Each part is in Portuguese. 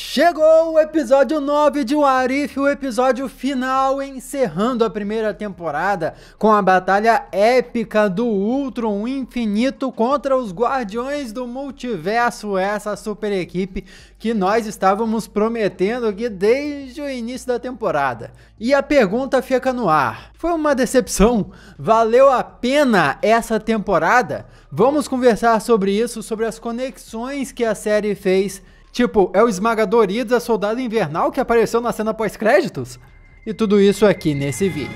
Chegou o episódio 9 de Warif, o episódio final encerrando a primeira temporada com a batalha épica do Ultron Infinito contra os Guardiões do Multiverso, essa super equipe que nós estávamos prometendo aqui desde o início da temporada. E a pergunta fica no ar: foi uma decepção? Valeu a pena essa temporada? Vamos conversar sobre isso, sobre as conexões que a série fez Tipo, é o esmagadoria a é Soldado Invernal que apareceu na cena pós-créditos? E tudo isso aqui nesse vídeo.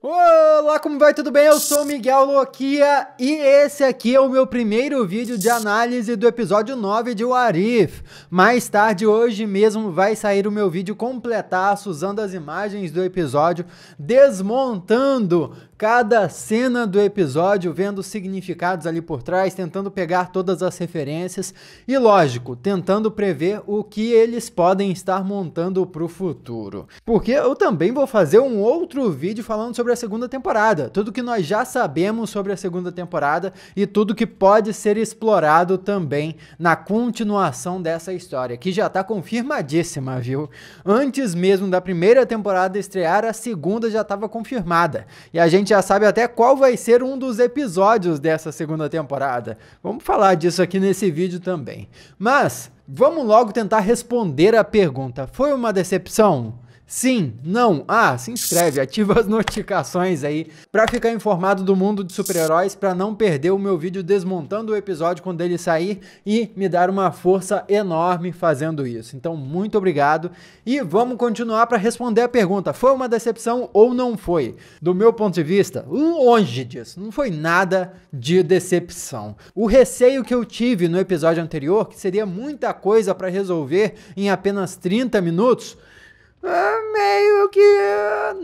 Olá, como vai? Tudo bem? Eu sou Miguel Loquia e esse aqui é o meu primeiro vídeo de análise do episódio 9 de Warif. Mais tarde, hoje mesmo, vai sair o meu vídeo completaço usando as imagens do episódio, desmontando cada cena do episódio, vendo significados ali por trás, tentando pegar todas as referências e, lógico, tentando prever o que eles podem estar montando para o futuro. Porque eu também vou fazer um outro vídeo falando sobre a segunda temporada, tudo que nós já sabemos sobre a segunda temporada e tudo que pode ser explorado também na continuação dessa história, que já está confirmadíssima, viu? Antes mesmo da primeira temporada estrear, a segunda já estava confirmada e a gente já sabe até qual vai ser um dos episódios dessa segunda temporada. Vamos falar disso aqui nesse vídeo também. Mas vamos logo tentar responder a pergunta: foi uma decepção? Sim, não, ah, se inscreve, ativa as notificações aí para ficar informado do mundo de super-heróis, para não perder o meu vídeo desmontando o episódio quando ele sair e me dar uma força enorme fazendo isso. Então, muito obrigado e vamos continuar para responder a pergunta: foi uma decepção ou não foi? Do meu ponto de vista, longe disso, não foi nada de decepção. O receio que eu tive no episódio anterior, que seria muita coisa para resolver em apenas 30 minutos, é meio que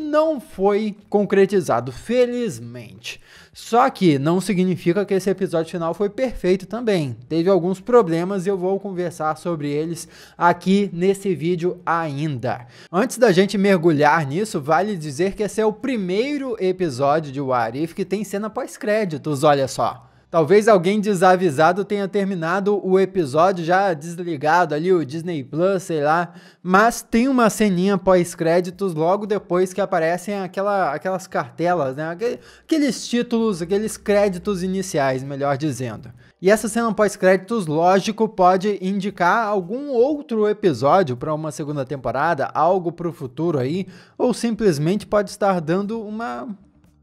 não foi concretizado, felizmente. Só que não significa que esse episódio final foi perfeito também. Teve alguns problemas e eu vou conversar sobre eles aqui nesse vídeo ainda. Antes da gente mergulhar nisso, vale dizer que esse é o primeiro episódio de Warif que tem cena pós-créditos, olha só. Talvez alguém desavisado tenha terminado o episódio já desligado ali, o Disney Plus, sei lá. Mas tem uma ceninha pós-créditos logo depois que aparecem aquela, aquelas cartelas, né? Aqueles títulos, aqueles créditos iniciais, melhor dizendo. E essa cena pós-créditos, lógico, pode indicar algum outro episódio para uma segunda temporada, algo para o futuro aí, ou simplesmente pode estar dando uma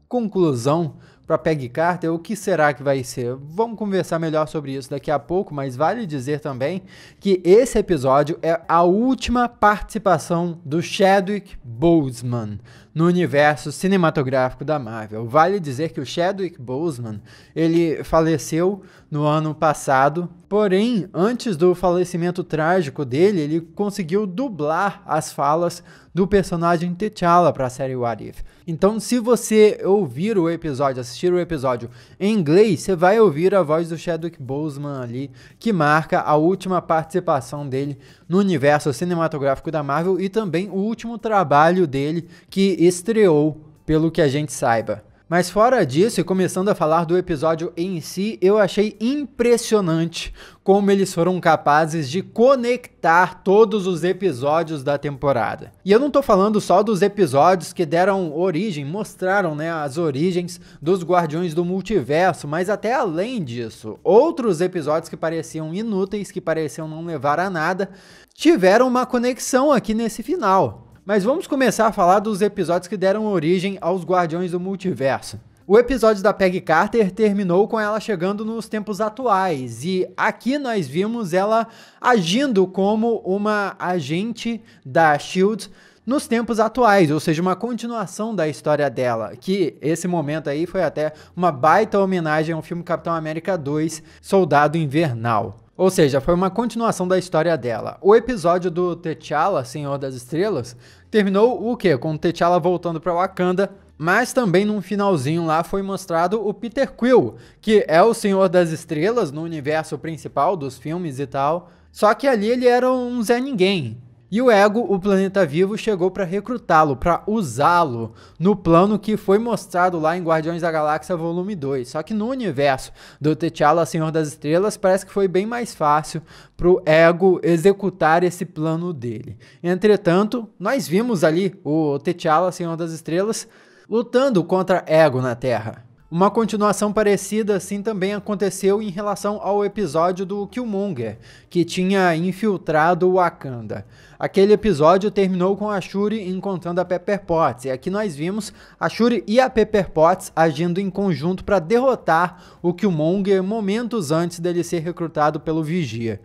conclusão para Peggy Carter, o que será que vai ser? Vamos conversar melhor sobre isso daqui a pouco, mas vale dizer também que esse episódio é a última participação do Chadwick Boseman no universo cinematográfico da Marvel. Vale dizer que o Chadwick Boseman, ele faleceu no ano passado, porém, antes do falecimento trágico dele, ele conseguiu dublar as falas do personagem T'Challa para a série What If. Então, se você ouvir o episódio, assistir o episódio em inglês, você vai ouvir a voz do Chadwick Boseman ali, que marca a última participação dele no universo cinematográfico da Marvel e também o último trabalho dele que estreou, pelo que a gente saiba. Mas fora disso, e começando a falar do episódio em si, eu achei impressionante como eles foram capazes de conectar todos os episódios da temporada. E eu não tô falando só dos episódios que deram origem, mostraram, né, as origens dos Guardiões do Multiverso, mas até além disso, outros episódios que pareciam inúteis, que pareciam não levar a nada, tiveram uma conexão aqui nesse final. Mas vamos começar a falar dos episódios que deram origem aos Guardiões do Multiverso. O episódio da Peggy Carter terminou com ela chegando nos tempos atuais e aqui nós vimos ela agindo como uma agente da Shield nos tempos atuais, ou seja, uma continuação da história dela, que esse momento aí foi até uma baita homenagem ao filme Capitão América 2, Soldado Invernal. Ou seja, foi uma continuação da história dela. O episódio do T'Challa, Senhor das Estrelas, Terminou o quê? Com T'Challa voltando para Wakanda, mas também num finalzinho lá foi mostrado o Peter Quill, que é o Senhor das Estrelas no universo principal dos filmes e tal. Só que ali ele era um Zé Ninguém. E o Ego, o planeta vivo, chegou para recrutá-lo, para usá-lo no plano que foi mostrado lá em Guardiões da Galáxia Volume 2. Só que no universo do T'Challa, Senhor das Estrelas, parece que foi bem mais fácil pro Ego executar esse plano dele. Entretanto, nós vimos ali o T'Challa, Senhor das Estrelas, lutando contra Ego na Terra. Uma continuação parecida assim também aconteceu em relação ao episódio do Killmonger, que tinha infiltrado o Wakanda. Aquele episódio terminou com a Shuri encontrando a Pepper Potts, e aqui nós vimos a Shuri e a Pepper Potts agindo em conjunto para derrotar o Killmonger momentos antes dele ser recrutado pelo Vigia.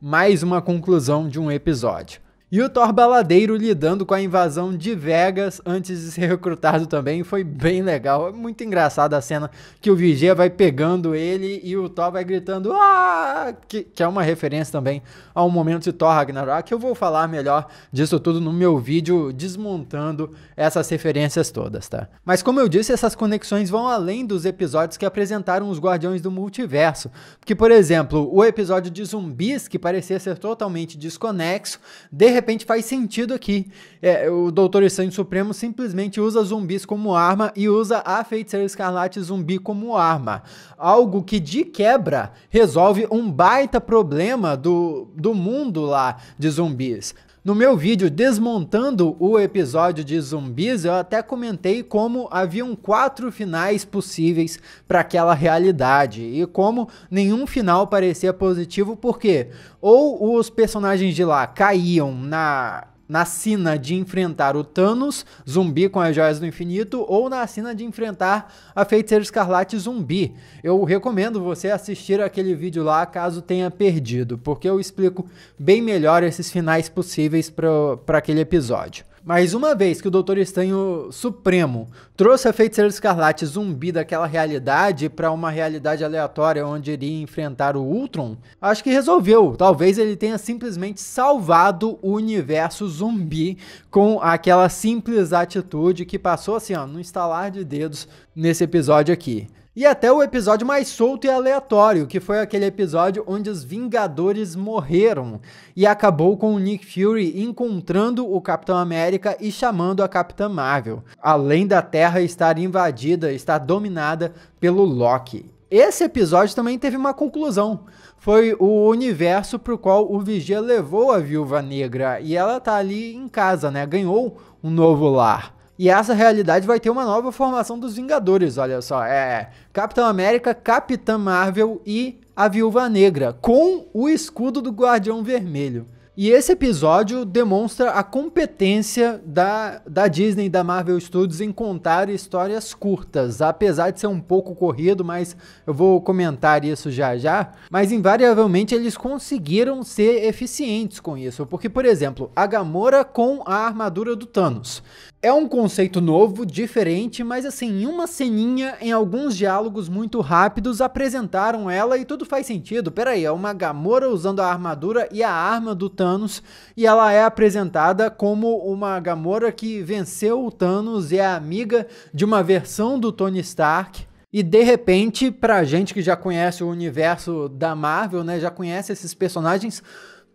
Mais uma conclusão de um episódio. E o Thor Baladeiro lidando com a invasão de Vegas antes de ser recrutado também foi bem legal. É muito engraçada a cena que o Vigia vai pegando ele e o Thor vai gritando ah! Que, que é uma referência também ao momento de Thor Ragnarok. Eu vou falar melhor disso tudo no meu vídeo desmontando essas referências todas, tá? Mas como eu disse, essas conexões vão além dos episódios que apresentaram os Guardiões do Multiverso. Porque, por exemplo, o episódio de zumbis, que parecia ser totalmente desconexo, de repente repente faz sentido aqui. É, o Doutor Estranho Supremo simplesmente usa zumbis como arma e usa a Feiticeira Escarlate zumbi como arma. Algo que de quebra resolve um baita problema do, do mundo lá de zumbis. No meu vídeo desmontando o episódio de zumbis, eu até comentei como haviam quatro finais possíveis para aquela realidade e como nenhum final parecia positivo, porque ou os personagens de lá caíam na na cena de enfrentar o Thanos, zumbi com as joias do infinito, ou na cena de enfrentar a feiticeira escarlate zumbi. Eu recomendo você assistir aquele vídeo lá caso tenha perdido, porque eu explico bem melhor esses finais possíveis para aquele episódio. Mas uma vez que o Doutor Estranho Supremo trouxe a Feiticeira Escarlate zumbi daquela realidade para uma realidade aleatória onde iria enfrentar o Ultron, acho que resolveu. Talvez ele tenha simplesmente salvado o universo zumbi com aquela simples atitude que passou assim, ó, no instalar de dedos nesse episódio aqui. E até o episódio mais solto e aleatório, que foi aquele episódio onde os Vingadores morreram e acabou com o Nick Fury encontrando o Capitão América e chamando a Capitã Marvel, além da Terra estar invadida, estar dominada pelo Loki. Esse episódio também teve uma conclusão. Foi o universo pro qual o Vigia levou a Viúva Negra e ela tá ali em casa, né? Ganhou um novo lar. E essa realidade vai ter uma nova formação dos Vingadores, olha só. É Capitão América, Capitã Marvel e a Viúva Negra, com o escudo do Guardião Vermelho. E esse episódio demonstra a competência da, da Disney e da Marvel Studios em contar histórias curtas, apesar de ser um pouco corrido, mas eu vou comentar isso já já. Mas invariavelmente eles conseguiram ser eficientes com isso, porque, por exemplo, a Gamora com a armadura do Thanos. É um conceito novo, diferente, mas assim, em uma ceninha, em alguns diálogos muito rápidos, apresentaram ela e tudo faz sentido. Peraí, é uma Gamora usando a armadura e a arma do Thanos Thanos e ela é apresentada como uma Gamora que venceu o Thanos e é amiga de uma versão do Tony Stark. E de repente, pra gente que já conhece o universo da Marvel, né, já conhece esses personagens,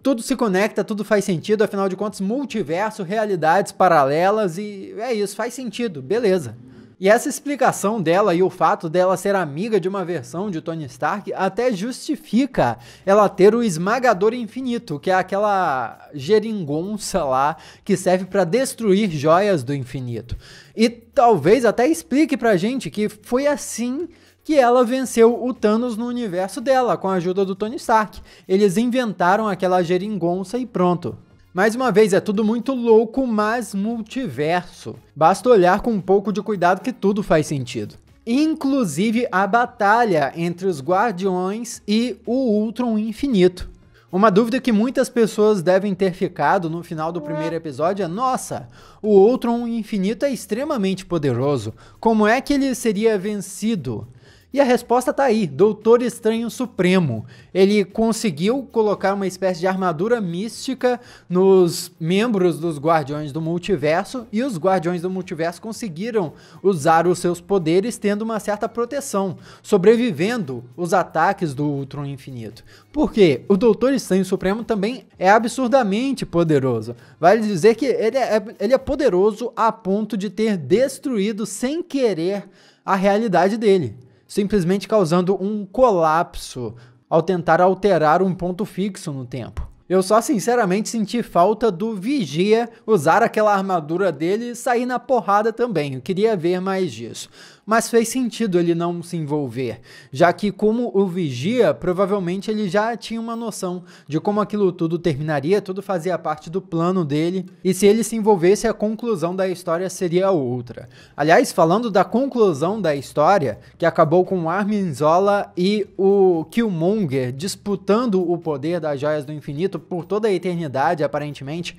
tudo se conecta, tudo faz sentido, afinal de contas, multiverso, realidades paralelas e é isso, faz sentido, beleza. E essa explicação dela e o fato dela ser amiga de uma versão de Tony Stark até justifica ela ter o esmagador infinito, que é aquela geringonça lá que serve para destruir joias do infinito. E talvez até explique pra gente que foi assim que ela venceu o Thanos no universo dela, com a ajuda do Tony Stark. Eles inventaram aquela geringonça e pronto. Mais uma vez, é tudo muito louco, mas multiverso. Basta olhar com um pouco de cuidado que tudo faz sentido. Inclusive a batalha entre os Guardiões e o Ultron Infinito. Uma dúvida que muitas pessoas devem ter ficado no final do primeiro episódio é: nossa, o Ultron Infinito é extremamente poderoso. Como é que ele seria vencido? E a resposta tá aí, Doutor Estranho Supremo. Ele conseguiu colocar uma espécie de armadura mística nos membros dos Guardiões do Multiverso e os Guardiões do Multiverso conseguiram usar os seus poderes tendo uma certa proteção, sobrevivendo os ataques do Ultron Infinito. Porque o Doutor Estranho Supremo também é absurdamente poderoso. Vale dizer que ele é, ele é poderoso a ponto de ter destruído sem querer a realidade dele simplesmente causando um colapso ao tentar alterar um ponto fixo no tempo. Eu só sinceramente senti falta do Vigia usar aquela armadura dele e sair na porrada também. Eu queria ver mais disso mas fez sentido ele não se envolver, já que como o vigia, provavelmente ele já tinha uma noção de como aquilo tudo terminaria, tudo fazia parte do plano dele, e se ele se envolvesse, a conclusão da história seria outra. Aliás, falando da conclusão da história, que acabou com Armin Zola e o Killmonger disputando o poder das joias do infinito por toda a eternidade, aparentemente,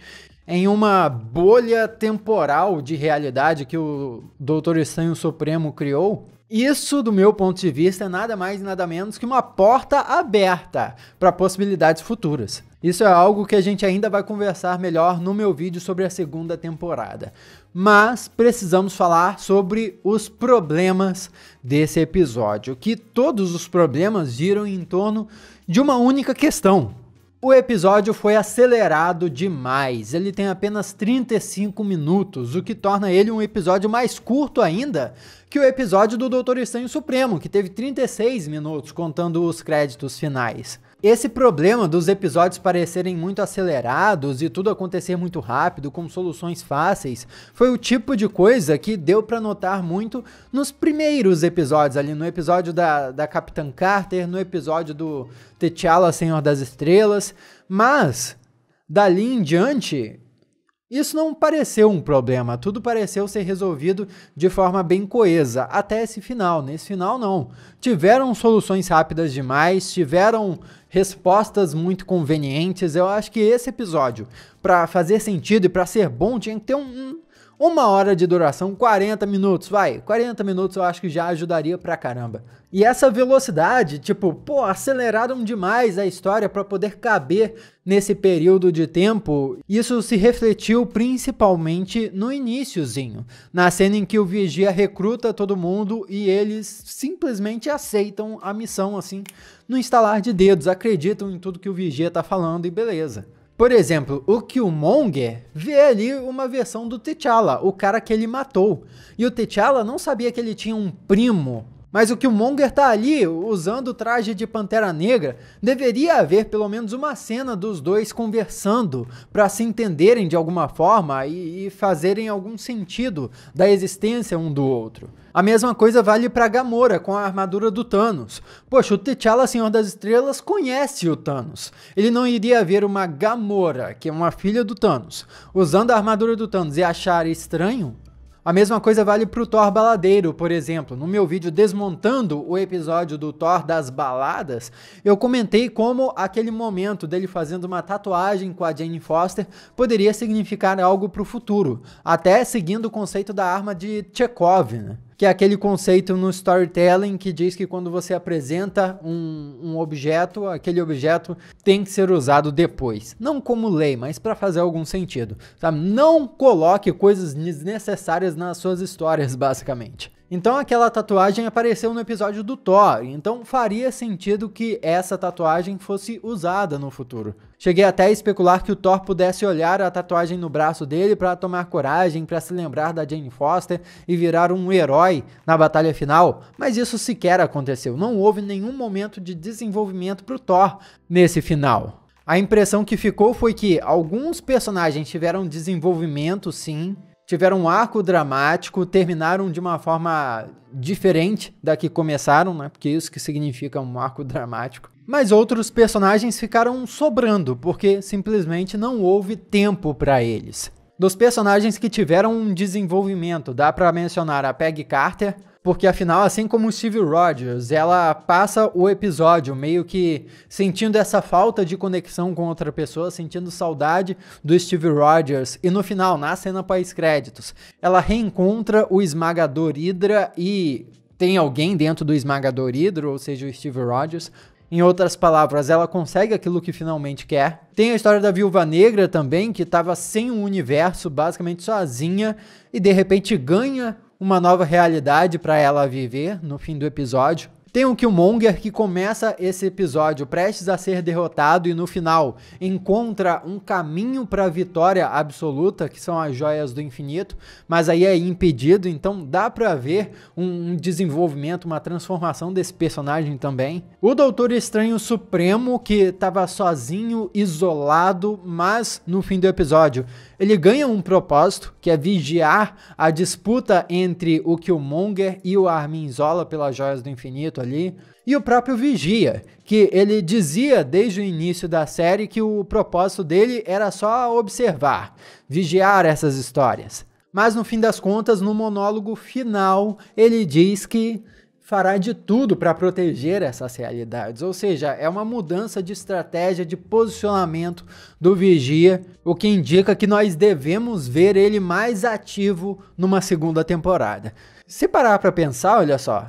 em uma bolha temporal de realidade que o Doutor Estranho Supremo criou, isso, do meu ponto de vista, é nada mais e nada menos que uma porta aberta para possibilidades futuras. Isso é algo que a gente ainda vai conversar melhor no meu vídeo sobre a segunda temporada. Mas precisamos falar sobre os problemas desse episódio, que todos os problemas giram em torno de uma única questão, o episódio foi acelerado demais. Ele tem apenas 35 minutos, o que torna ele um episódio mais curto ainda que o episódio do Doutor Estranho Supremo, que teve 36 minutos contando os créditos finais. Esse problema dos episódios parecerem muito acelerados e tudo acontecer muito rápido, com soluções fáceis, foi o tipo de coisa que deu para notar muito nos primeiros episódios, ali no episódio da, da Capitã Carter, no episódio do T'Challa, Senhor das Estrelas, mas dali em diante isso não pareceu um problema, tudo pareceu ser resolvido de forma bem coesa, até esse final. Nesse final, não. Tiveram soluções rápidas demais, tiveram respostas muito convenientes. Eu acho que esse episódio, para fazer sentido e para ser bom, tinha que ter um, uma hora de duração, 40 minutos, vai. 40 minutos eu acho que já ajudaria pra caramba. E essa velocidade, tipo, pô, aceleraram demais a história para poder caber nesse período de tempo. Isso se refletiu principalmente no iníciozinho, na cena em que o vigia recruta todo mundo e eles simplesmente aceitam a missão assim no instalar de dedos, acreditam em tudo que o Vigia está falando e beleza. Por exemplo, o Killmonger vê ali uma versão do T'Challa, o cara que ele matou. E o T'Challa não sabia que ele tinha um primo mas o que o Monger tá ali usando o traje de Pantera Negra. Deveria haver pelo menos uma cena dos dois conversando para se entenderem de alguma forma e, e, fazerem algum sentido da existência um do outro. A mesma coisa vale para Gamora com a armadura do Thanos. Poxa, o T'Challa, Senhor das Estrelas, conhece o Thanos. Ele não iria ver uma Gamora, que é uma filha do Thanos, usando a armadura do Thanos e achar estranho? A mesma coisa vale para o Thor baladeiro, por exemplo. No meu vídeo desmontando o episódio do Thor das baladas, eu comentei como aquele momento dele fazendo uma tatuagem com a Jane Foster poderia significar algo para o futuro, até seguindo o conceito da arma de Chekhov, né? que é aquele conceito no storytelling que diz que quando você apresenta um, um objeto, aquele objeto tem que ser usado depois. Não como lei, mas para fazer algum sentido. Sabe? Não coloque coisas desnecessárias nas suas histórias, basicamente. Então aquela tatuagem apareceu no episódio do Thor, então faria sentido que essa tatuagem fosse usada no futuro. Cheguei até a especular que o Thor pudesse olhar a tatuagem no braço dele para tomar coragem, para se lembrar da Jane Foster e virar um herói na batalha final, mas isso sequer aconteceu. Não houve nenhum momento de desenvolvimento para o Thor nesse final. A impressão que ficou foi que alguns personagens tiveram desenvolvimento, sim, tiveram um arco dramático, terminaram de uma forma diferente da que começaram, né? Porque isso que significa um arco dramático. Mas outros personagens ficaram sobrando, porque simplesmente não houve tempo para eles. Dos personagens que tiveram um desenvolvimento, dá para mencionar a Peggy Carter, porque afinal, assim como Steve Rogers, ela passa o episódio meio que sentindo essa falta de conexão com outra pessoa, sentindo saudade do Steve Rogers, e no final, na cena pós-créditos, ela reencontra o esmagador Hydra e tem alguém dentro do esmagador Hydra, ou seja, o Steve Rogers, em outras palavras, ela consegue aquilo que finalmente quer. Tem a história da Viúva Negra também, que estava sem um universo, basicamente sozinha, e de repente ganha uma nova realidade para ela viver no fim do episódio. Tem um Killmonger que começa esse episódio prestes a ser derrotado e no final encontra um caminho para a vitória absoluta, que são as joias do infinito, mas aí é impedido, então dá para ver um, um desenvolvimento, uma transformação desse personagem também. O Doutor Estranho Supremo, que estava sozinho, isolado, mas no fim do episódio ele ganha um propósito, que é vigiar a disputa entre o Killmonger e o Armin Zola pelas joias do infinito ali. E o próprio Vigia, que ele dizia desde o início da série que o propósito dele era só observar, vigiar essas histórias. Mas no fim das contas, no monólogo final, ele diz que fará de tudo para proteger essas realidades. Ou seja, é uma mudança de estratégia de posicionamento do Vigia, o que indica que nós devemos ver ele mais ativo numa segunda temporada. Se parar para pensar, olha só,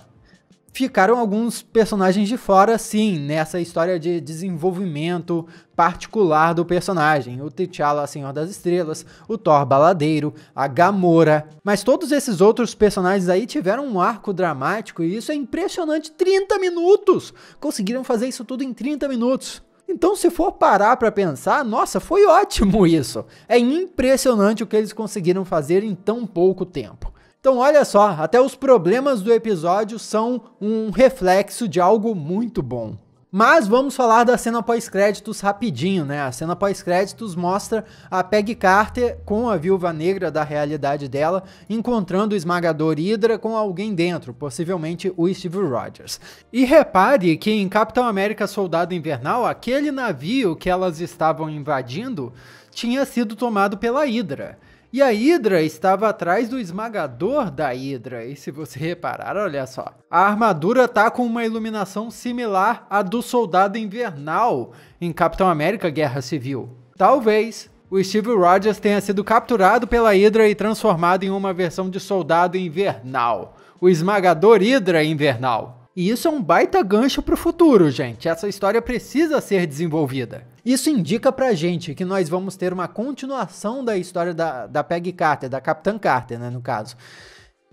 ficaram alguns personagens de fora, sim, nessa história de desenvolvimento particular do personagem. O T'Challa, Senhor das Estrelas, o Thor Baladeiro, a Gamora. Mas todos esses outros personagens aí tiveram um arco dramático e isso é impressionante. 30 minutos! Conseguiram fazer isso tudo em 30 minutos. Então, se for parar para pensar, nossa, foi ótimo isso. É impressionante o que eles conseguiram fazer em tão pouco tempo. Então, olha só, até os problemas do episódio são um reflexo de algo muito bom. Mas vamos falar da cena pós-créditos rapidinho, né? A cena pós-créditos mostra a Peggy Carter com a viúva negra da realidade dela, encontrando o esmagador Hydra com alguém dentro, possivelmente o Steve Rogers. E repare que em Capitão América Soldado Invernal, aquele navio que elas estavam invadindo tinha sido tomado pela Hydra. E a Hydra estava atrás do esmagador da Hydra, e se você reparar, olha só. A armadura tá com uma iluminação similar à do Soldado Invernal em Capitão América Guerra Civil. Talvez o Steve Rogers tenha sido capturado pela Hydra e transformado em uma versão de Soldado Invernal, o esmagador Hydra Invernal. E isso é um baita gancho para o futuro, gente. Essa história precisa ser desenvolvida. Isso indica pra gente que nós vamos ter uma continuação da história da, da Peggy Carter, da Capitã Carter, né, no caso.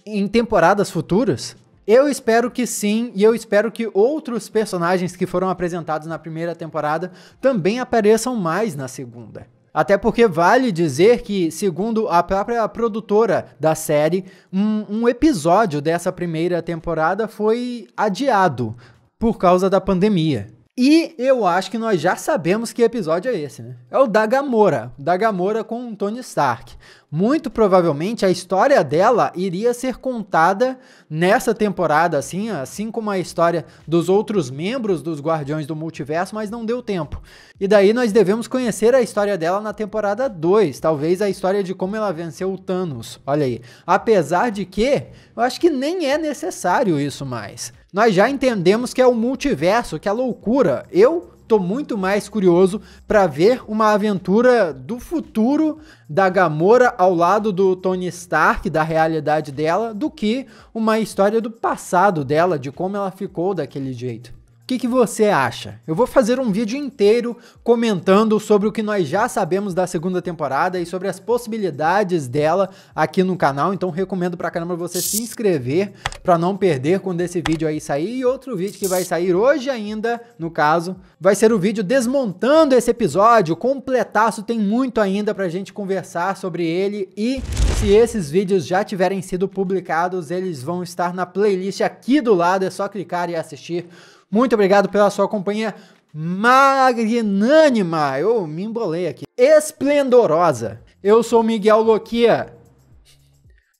Em temporadas futuras? Eu espero que sim, e eu espero que outros personagens que foram apresentados na primeira temporada também apareçam mais na segunda. Até porque vale dizer que, segundo a própria produtora da série, um, um episódio dessa primeira temporada foi adiado por causa da pandemia. E eu acho que nós já sabemos que episódio é esse, né? É o da Gamora, da Gamora com Tony Stark. Muito provavelmente a história dela iria ser contada nessa temporada, assim, assim como a história dos outros membros dos Guardiões do Multiverso, mas não deu tempo. E daí nós devemos conhecer a história dela na temporada 2, talvez a história de como ela venceu o Thanos. Olha aí. Apesar de que, eu acho que nem é necessário isso mais nós já entendemos que é o multiverso, que é a loucura. Eu tô muito mais curioso para ver uma aventura do futuro da Gamora ao lado do Tony Stark, da realidade dela, do que uma história do passado dela, de como ela ficou daquele jeito que, que você acha? Eu vou fazer um vídeo inteiro comentando sobre o que nós já sabemos da segunda temporada e sobre as possibilidades dela aqui no canal, então recomendo pra caramba você se inscrever pra não perder quando esse vídeo aí sair. E outro vídeo que vai sair hoje ainda, no caso, vai ser o vídeo desmontando esse episódio, completaço, tem muito ainda pra gente conversar sobre ele e se esses vídeos já tiverem sido publicados, eles vão estar na playlist aqui do lado, é só clicar e assistir muito obrigado pela sua companhia magnânima. Eu me embolei aqui. Esplendorosa. Eu sou Miguel Loquia.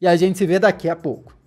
E a gente se vê daqui a pouco.